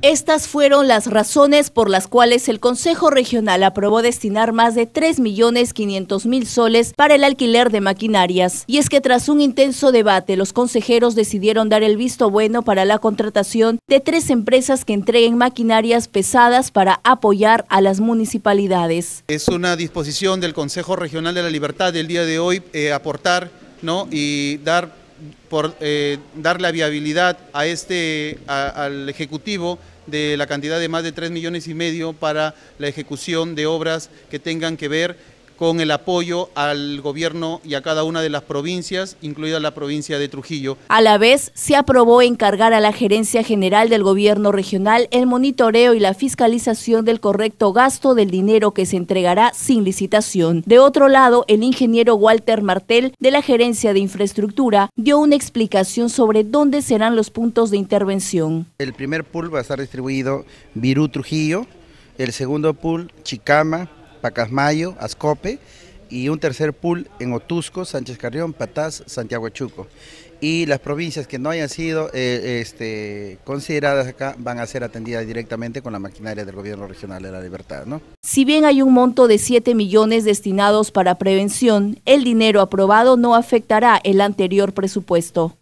Estas fueron las razones por las cuales el Consejo Regional aprobó destinar más de 3.500.000 soles para el alquiler de maquinarias. Y es que tras un intenso debate, los consejeros decidieron dar el visto bueno para la contratación de tres empresas que entreguen maquinarias pesadas para apoyar a las municipalidades. Es una disposición del Consejo Regional de la Libertad del día de hoy eh, aportar ¿no? y dar por eh, dar la viabilidad a este, al Ejecutivo de la cantidad de más de 3 millones y medio para la ejecución de obras que tengan que ver con el apoyo al gobierno y a cada una de las provincias, incluida la provincia de Trujillo. A la vez, se aprobó encargar a la Gerencia General del Gobierno Regional el monitoreo y la fiscalización del correcto gasto del dinero que se entregará sin licitación. De otro lado, el ingeniero Walter Martel de la Gerencia de Infraestructura dio una explicación sobre dónde serán los puntos de intervención. El primer pool va a estar distribuido Virú Trujillo, el segundo pool Chicama, Pacasmayo, Ascope y un tercer pool en Otusco, Sánchez Carrión, Patás, Santiago Chuco. Y las provincias que no hayan sido eh, este, consideradas acá van a ser atendidas directamente con la maquinaria del Gobierno Regional de la Libertad. ¿no? Si bien hay un monto de 7 millones destinados para prevención, el dinero aprobado no afectará el anterior presupuesto.